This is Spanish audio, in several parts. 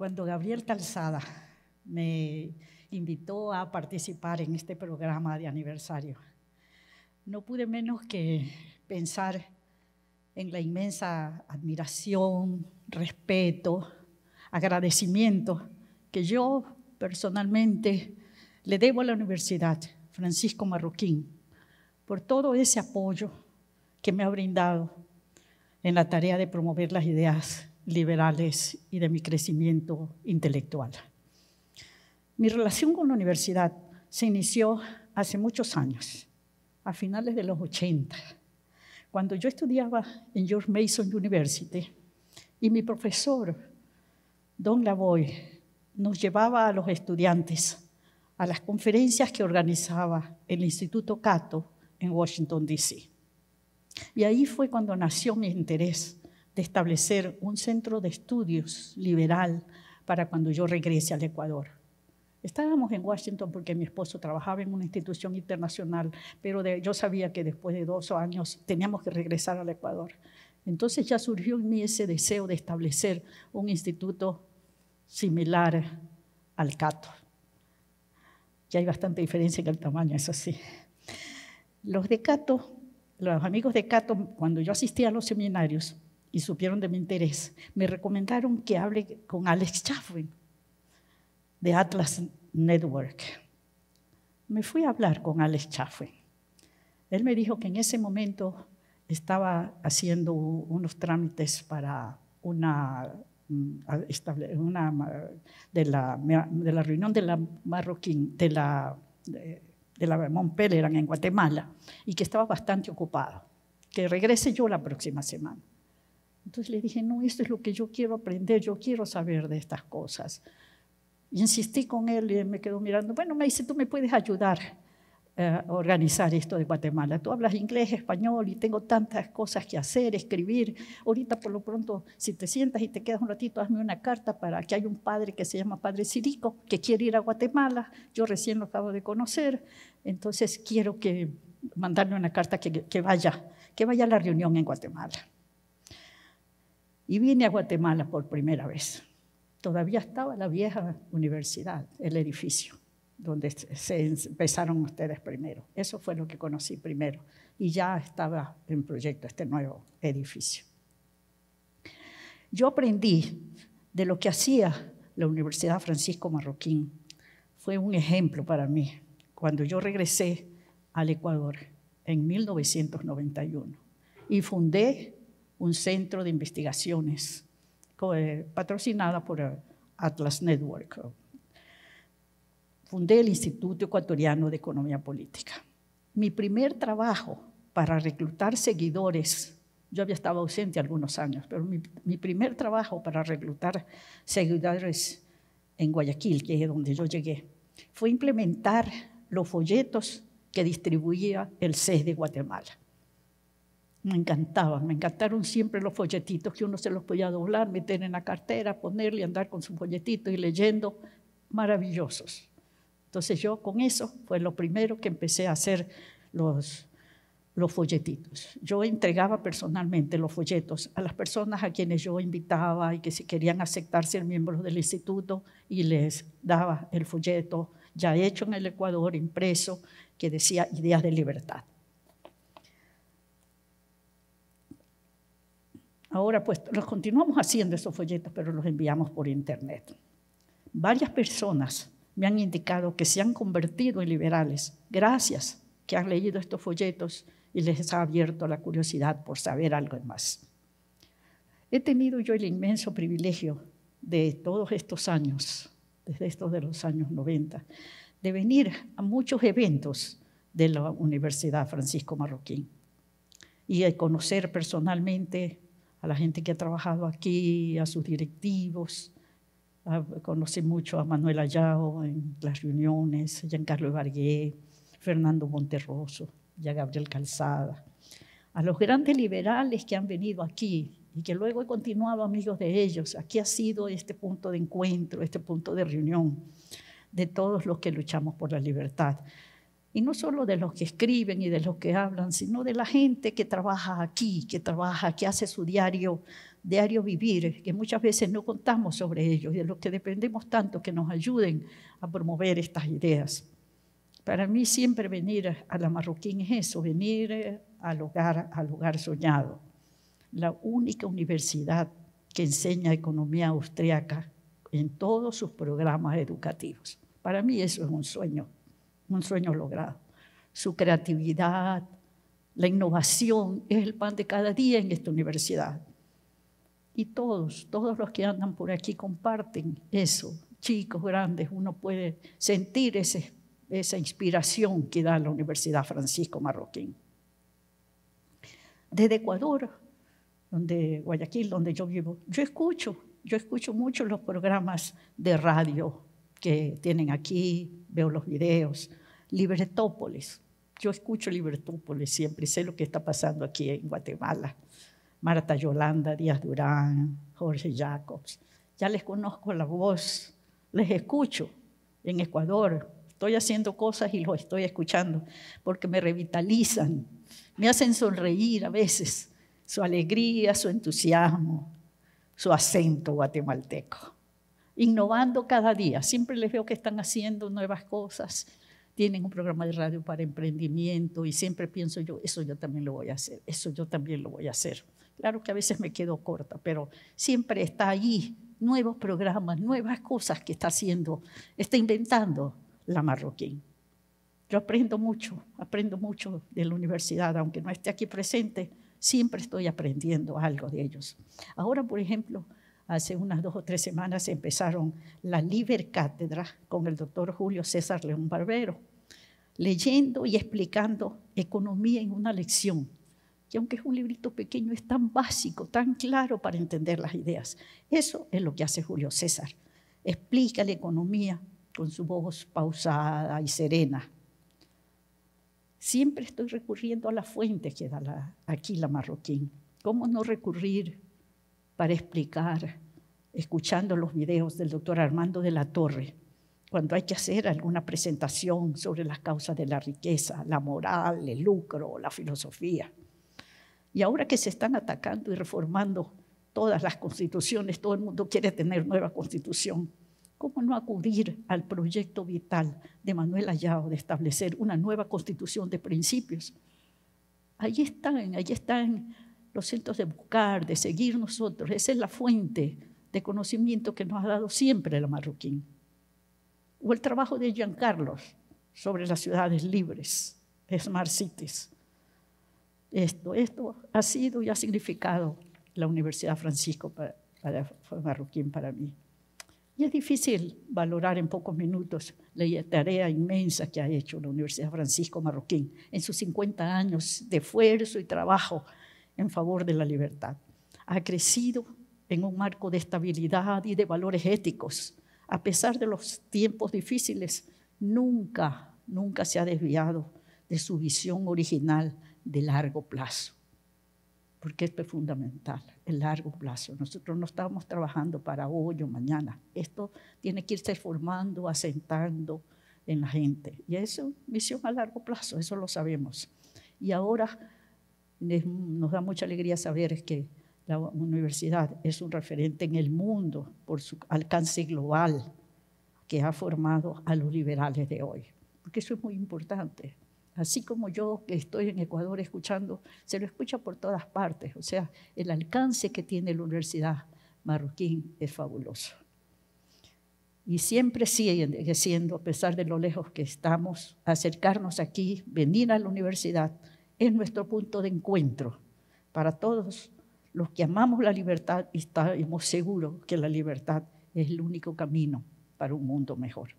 Cuando Gabriel Calzada me invitó a participar en este programa de aniversario, no pude menos que pensar en la inmensa admiración, respeto, agradecimiento que yo personalmente le debo a la Universidad Francisco Marroquín por todo ese apoyo que me ha brindado en la tarea de promover las ideas liberales y de mi crecimiento intelectual. Mi relación con la universidad se inició hace muchos años, a finales de los 80, cuando yo estudiaba en George Mason University y mi profesor, Don Lavoy, nos llevaba a los estudiantes a las conferencias que organizaba el Instituto Cato en Washington, D.C. Y ahí fue cuando nació mi interés establecer un centro de estudios liberal para cuando yo regrese al Ecuador. Estábamos en Washington porque mi esposo trabajaba en una institución internacional, pero yo sabía que después de dos años teníamos que regresar al Ecuador. Entonces ya surgió en mí ese deseo de establecer un instituto similar al Cato. Ya hay bastante diferencia en el tamaño, eso sí. Los de Cato, los amigos de Cato, cuando yo asistía a los seminarios, y supieron de mi interés, me recomendaron que hable con Alex Chaffin de Atlas Network. Me fui a hablar con Alex Chaffin. Él me dijo que en ese momento estaba haciendo unos trámites para una, mm, de, la, reunión de la marroquín, de la, de, de en Guatemala, y que estaba bastante ocupado. Que regrese yo la próxima semana. Entonces le dije, no, esto es lo que yo quiero aprender, yo quiero saber de estas cosas. Y insistí con él y me quedó mirando. Bueno, me dice, tú me puedes ayudar a organizar esto de Guatemala. Tú hablas inglés, español y tengo tantas cosas que hacer, escribir. Ahorita por lo pronto, si te sientas y te quedas un ratito, hazme una carta para que hay un padre que se llama Padre Cirico que quiere ir a Guatemala. Yo recién lo acabo de conocer. Entonces quiero que mandarle una carta que, que vaya, que vaya a la reunión en Guatemala y vine a Guatemala por primera vez. Todavía estaba la vieja universidad, el edificio, donde se empezaron ustedes primero. Eso fue lo que conocí primero. Y ya estaba en proyecto este nuevo edificio. Yo aprendí de lo que hacía la Universidad Francisco Marroquín. Fue un ejemplo para mí cuando yo regresé al Ecuador en 1991 y fundé un centro de investigaciones eh, patrocinada por eh, Atlas Network. Fundé el Instituto Ecuatoriano de Economía Política. Mi primer trabajo para reclutar seguidores, yo había estado ausente algunos años, pero mi, primer trabajo para reclutar seguidores en Guayaquil, que es donde yo llegué, fue implementar los folletos que distribuía el CES de Guatemala. Me encantaban, me encantaron siempre los folletitos que uno se los podía doblar, meter en la cartera, ponerle, andar con su folletito y leyendo, maravillosos. Entonces yo con eso fue lo primero que empecé a hacer los, los folletitos. Yo entregaba personalmente los folletos a las personas a quienes yo invitaba y que si querían aceptar ser miembros del instituto y les daba el folleto ya hecho en el Ecuador, impreso, que decía Ideas de Libertad. Ahora pues los continuamos haciendo esos folletos, pero los enviamos por internet. Varias personas me han indicado que se han convertido en liberales gracias que han leído estos folletos y les ha abierto la curiosidad por saber algo más. He tenido yo el inmenso privilegio de todos estos años, desde estos de los años 90, de venir a muchos eventos de la Universidad Francisco Marroquín y de conocer personalmente a la gente que ha trabajado aquí, a sus directivos. Ah, conocí mucho a Manuel Ayao en las reuniones, a Giancarlo a Fernando Monterroso ya a Gabriel Calzada. A los grandes liberales que han venido aquí y que luego he continuado amigos de ellos, aquí ha sido este punto de encuentro, este punto de reunión de todos los que luchamos por la libertad. Y no solo de los que escriben y de los que hablan, sino de la gente que trabaja aquí, que trabaja, que hace su diario, diario vivir, que muchas veces no contamos sobre ellos y de los que dependemos tanto que nos ayuden a promover estas ideas. Para mí siempre venir a la Marroquín es eso, venir eh, al hogar, al hogar soñado, la única universidad que enseña economía austriaca en todos sus programas educativos. Para mí eso es un sueño un sueño logrado. Su creatividad, la innovación es el pan de cada día en esta universidad. Y todos, todos los que andan por aquí comparten eso, chicos, grandes, uno puede sentir esa inspiración que da la Universidad Francisco Marroquín. Desde Ecuador, donde Guayaquil, donde yo vivo, yo escucho, yo escucho mucho los programas de radio que tienen aquí, veo los videos, Libertópolis. Yo escucho Libertópolis siempre, sé lo que está pasando aquí en Guatemala. Marta Yolanda, Díaz Durán, Jorge Jacobs. Ya les conozco la voz, les escucho en Ecuador. Estoy haciendo cosas y los estoy escuchando porque me revitalizan, me hacen sonreír a veces, su alegría, su entusiasmo, su acento guatemalteco. Innovando cada día, siempre les veo que están haciendo nuevas cosas, tienen un programa de radio para emprendimiento y siempre pienso yo, eso yo también lo voy a hacer, eso yo también lo voy a hacer. Claro que a veces me quedo corta, pero siempre está allí nuevos programas, nuevas cosas que está haciendo, está inventando la marroquín. Yo aprendo mucho, aprendo mucho de la universidad, aunque no esté aquí presente, siempre estoy aprendiendo algo de ellos. Ahora, por ejemplo, hace unas dos o tres semanas empezaron la Liber Cátedra con el doctor Julio César León Barbero leyendo y explicando economía en una lección. que aunque es un librito pequeño, es tan básico, tan claro para entender las ideas. Eso es lo que hace Julio César. Explica la economía con su voz pausada y serena. Siempre estoy recurriendo a la fuente que da aquí la marroquín. ¿Cómo no recurrir para explicar, escuchando los videos del doctor Armando de la Torre? cuando hay que hacer alguna presentación sobre las causas de la riqueza, la moral, el lucro, la filosofía. Y ahora que se están atacando y reformando todas las constituciones, todo el mundo quiere tener nueva constitución. ¿Cómo no acudir al proyecto vital de Manuel Allao de establecer una nueva constitución de principios? Allí están, ahí están los centros de buscar, de seguir nosotros. Esa es la fuente de conocimiento que nos ha dado siempre la marroquín. O el trabajo de Giancarlo sobre las ciudades libres, Smart Cities. Esto, esto ha sido y ha significado la Universidad Francisco Marroquín para mí. Y es difícil valorar en pocos minutos la tarea inmensa que ha hecho la Universidad Francisco Marroquín en sus 50 años de esfuerzo y trabajo en favor de la libertad. Ha crecido en un marco de estabilidad y de valores éticos a pesar de los tiempos difíciles, nunca, nunca se ha desviado de su visión original de largo plazo. Porque esto es fundamental, el largo plazo. Nosotros no estamos trabajando para hoy o mañana. Esto tiene que irse formando, asentando en la gente. Y eso es visión a largo plazo, eso lo sabemos. Y ahora nos da mucha alegría saber que la universidad es un referente en el mundo por su alcance global que ha formado a los liberales de hoy, porque eso es muy importante. Así como yo que estoy en Ecuador escuchando, se lo escucha por todas partes, o sea, el alcance que tiene la universidad marroquí es fabuloso. Y siempre sigue siendo, a pesar de lo lejos que estamos, acercarnos aquí, venir a la universidad, es nuestro punto de encuentro para todos los que amamos la libertad estamos seguros que la libertad es el único camino para un mundo mejor.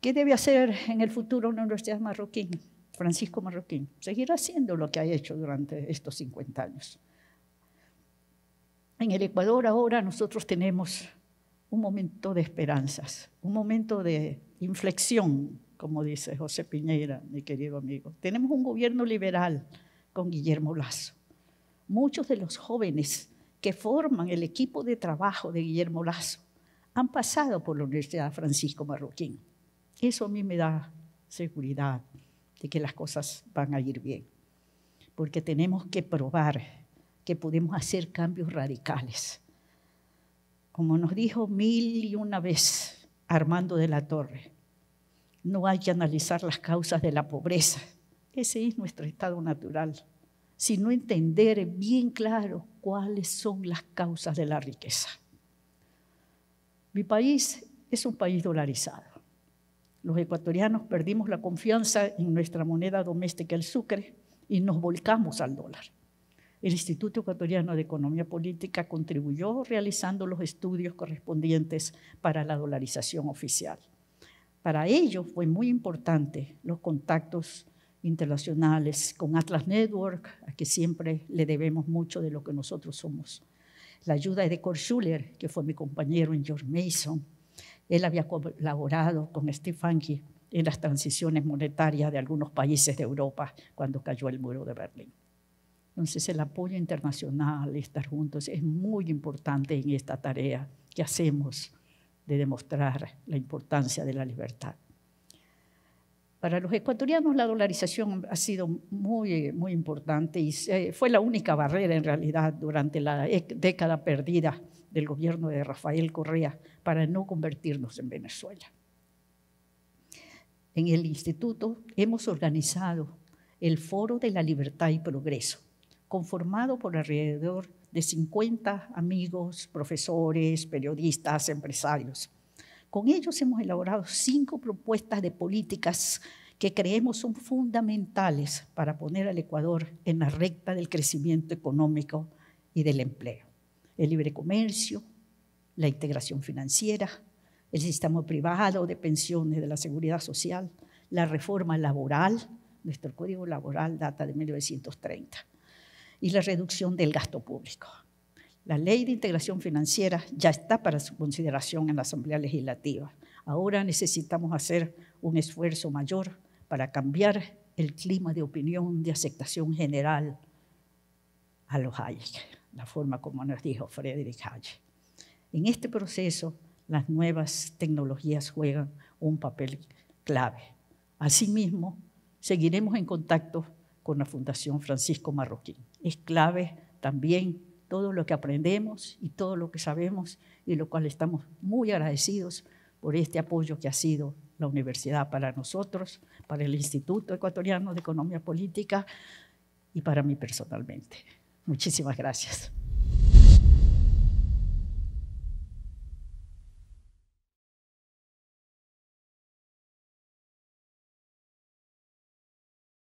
¿Qué debe hacer en el futuro una universidad marroquí? Francisco Marroquín, seguir haciendo lo que ha hecho durante estos 50 años. En el Ecuador ahora nosotros tenemos un momento de esperanzas, un momento de inflexión, como dice José Piñera, mi querido amigo. Tenemos un gobierno liberal con Guillermo Lazo muchos de los jóvenes que forman el equipo de trabajo de Guillermo Lazo han pasado por la Universidad Francisco Marroquín. Eso a mí me da seguridad de que las cosas van a ir bien, porque tenemos que probar que podemos hacer cambios radicales. Como nos dijo mil y una vez Armando de la Torre, no hay que analizar las causas de la pobreza. Ese es nuestro estado natural sino entender bien claro cuáles son las causas de la riqueza. Mi país es un país dolarizado. Los ecuatorianos perdimos la confianza en nuestra moneda doméstica, el sucre, y nos volcamos al dólar. El Instituto Ecuatoriano de Economía Política contribuyó realizando los estudios correspondientes para la dolarización oficial. Para ello fue muy importante los contactos internacionales, con Atlas Network, a que siempre le debemos mucho de lo que nosotros somos. La ayuda de Cor Schuller, que fue mi compañero en George Mason. Él había colaborado con Stefanke en las transiciones monetarias de algunos países de Europa cuando cayó el muro de Berlín. Entonces el apoyo internacional, estar juntos, es muy importante en esta tarea que hacemos de demostrar la importancia de la libertad. Para los ecuatorianos la dolarización ha sido muy, muy importante y fue la única barrera en realidad durante la e, década perdida del gobierno de Rafael Correa para no convertirnos en Venezuela. En el instituto hemos organizado el Foro de la Libertad y Progreso, conformado por alrededor de 50 amigos, profesores, periodistas, empresarios con ellos hemos elaborado cinco propuestas de políticas que creemos son fundamentales para poner al Ecuador en la recta del crecimiento económico y del empleo. El libre comercio, la integración financiera, el sistema privado de pensiones de la seguridad social, la reforma laboral, nuestro código laboral data de 1930, y la reducción del gasto público. La ley de integración financiera ya está para su consideración en la Asamblea Legislativa. Ahora necesitamos hacer un esfuerzo mayor para cambiar el clima de opinión, de aceptación general a los Hayek, la forma como nos dijo Frederick Hayek. En este proceso, las nuevas tecnologías juegan un papel clave. Asimismo, seguiremos en contacto con la Fundación Francisco Marroquín. Es clave también todo lo que aprendemos y todo lo que sabemos, y lo cual estamos muy agradecidos por este apoyo que ha sido la universidad para nosotros, para el Instituto Ecuatoriano de Economía Política y para mí personalmente. Muchísimas gracias.